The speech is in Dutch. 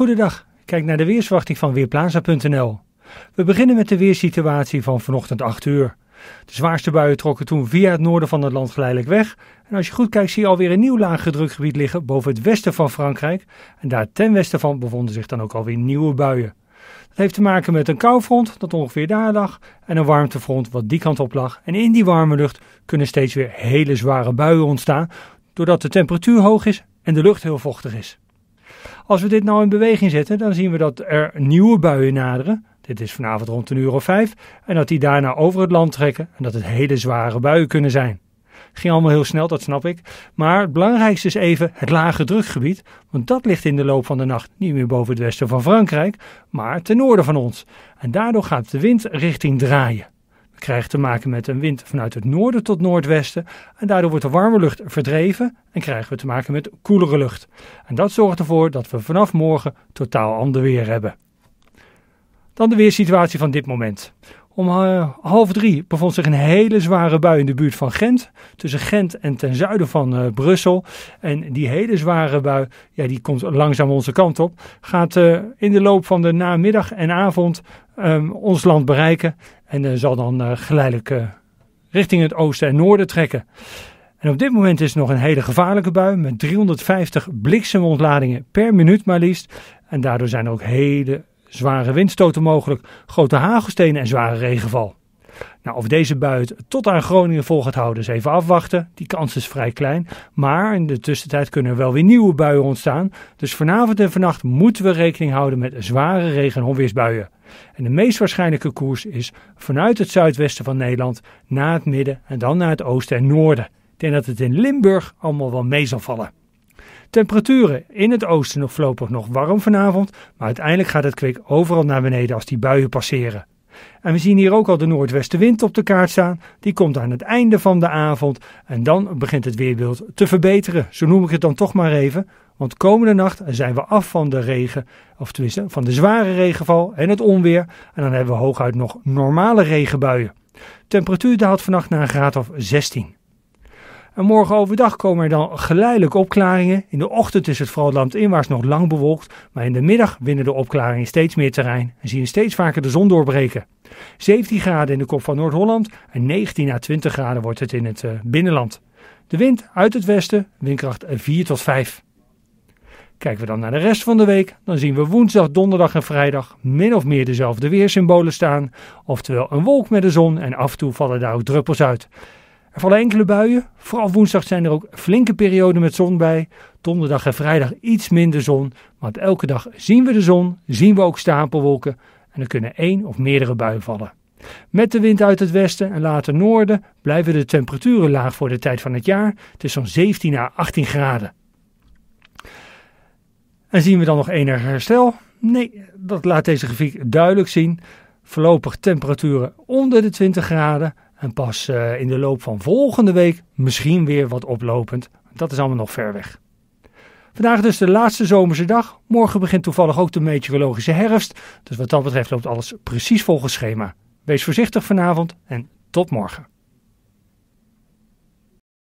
Goedendag, kijk naar de weerswachting van Weerplaza.nl. We beginnen met de weersituatie van vanochtend 8 uur. De zwaarste buien trokken toen via het noorden van het land geleidelijk weg. En als je goed kijkt zie je alweer een nieuw laaggedrukgebied liggen boven het westen van Frankrijk. En daar ten westen van bevonden zich dan ook alweer nieuwe buien. Dat heeft te maken met een koufront dat ongeveer daar lag en een warmtefront wat die kant op lag. En in die warme lucht kunnen steeds weer hele zware buien ontstaan doordat de temperatuur hoog is en de lucht heel vochtig is. Als we dit nou in beweging zetten, dan zien we dat er nieuwe buien naderen. Dit is vanavond rond een uur of vijf. En dat die daarna over het land trekken en dat het hele zware buien kunnen zijn. Ging allemaal heel snel, dat snap ik. Maar het belangrijkste is even het lage drukgebied. Want dat ligt in de loop van de nacht niet meer boven het westen van Frankrijk, maar ten noorden van ons. En daardoor gaat de wind richting draaien krijgt te maken met een wind vanuit het noorden tot noordwesten. En daardoor wordt de warme lucht verdreven en krijgen we te maken met koelere lucht. En dat zorgt ervoor dat we vanaf morgen totaal ander weer hebben. Dan de weersituatie van dit moment. Om eh, half drie bevond zich een hele zware bui in de buurt van Gent. Tussen Gent en ten zuiden van eh, Brussel. En die hele zware bui, ja, die komt langzaam onze kant op. Gaat eh, in de loop van de namiddag en avond ehm, ons land bereiken. En zal dan geleidelijk richting het oosten en noorden trekken. En op dit moment is het nog een hele gevaarlijke bui met 350 bliksemontladingen per minuut maar liefst. En daardoor zijn er ook hele zware windstoten mogelijk, grote hagelstenen en zware regenval. Nou, of deze bui tot aan Groningen vol gaat houden, is even afwachten. Die kans is vrij klein. Maar in de tussentijd kunnen er wel weer nieuwe buien ontstaan. Dus vanavond en vannacht moeten we rekening houden met zware regen- en onweersbuien. En de meest waarschijnlijke koers is vanuit het zuidwesten van Nederland naar het midden en dan naar het oosten en noorden. Ik denk dat het in Limburg allemaal wel mee zal vallen. Temperaturen in het oosten nog voorlopig nog warm vanavond, maar uiteindelijk gaat het kwik overal naar beneden als die buien passeren. En we zien hier ook al de noordwestenwind op de kaart staan. Die komt aan het einde van de avond en dan begint het weerbeeld te verbeteren. Zo noem ik het dan toch maar even. Want komende nacht zijn we af van de regen, of tenminste van de zware regenval en het onweer. En dan hebben we hooguit nog normale regenbuien. Temperatuur daalt vannacht naar een graad of 16 morgen overdag komen er dan geleidelijk opklaringen. In de ochtend is het vooral landinwaarts nog lang bewolkt, maar in de middag winnen de opklaringen steeds meer terrein en zien steeds vaker de zon doorbreken. 17 graden in de kop van Noord-Holland en 19 à 20 graden wordt het in het eh, binnenland. De wind uit het westen, windkracht 4 tot 5. Kijken we dan naar de rest van de week, dan zien we woensdag, donderdag en vrijdag min of meer dezelfde weersymbolen staan. Oftewel een wolk met de zon en af en toe vallen daar ook druppels uit. Er vallen enkele buien. Vooral woensdag zijn er ook flinke perioden met zon bij. Donderdag en vrijdag iets minder zon. Want elke dag zien we de zon, zien we ook stapelwolken. En er kunnen één of meerdere buien vallen. Met de wind uit het westen en later noorden blijven de temperaturen laag voor de tijd van het jaar. Het is zo'n 17 à 18 graden. En zien we dan nog enig herstel? Nee, dat laat deze grafiek duidelijk zien. Voorlopig temperaturen onder de 20 graden en pas eh, in de loop van volgende week misschien weer wat oplopend. Dat is allemaal nog ver weg. Vandaag dus de laatste zomerse dag. Morgen begint toevallig ook de meteorologische herfst. Dus wat dat betreft loopt alles precies volgens schema. Wees voorzichtig vanavond en tot morgen.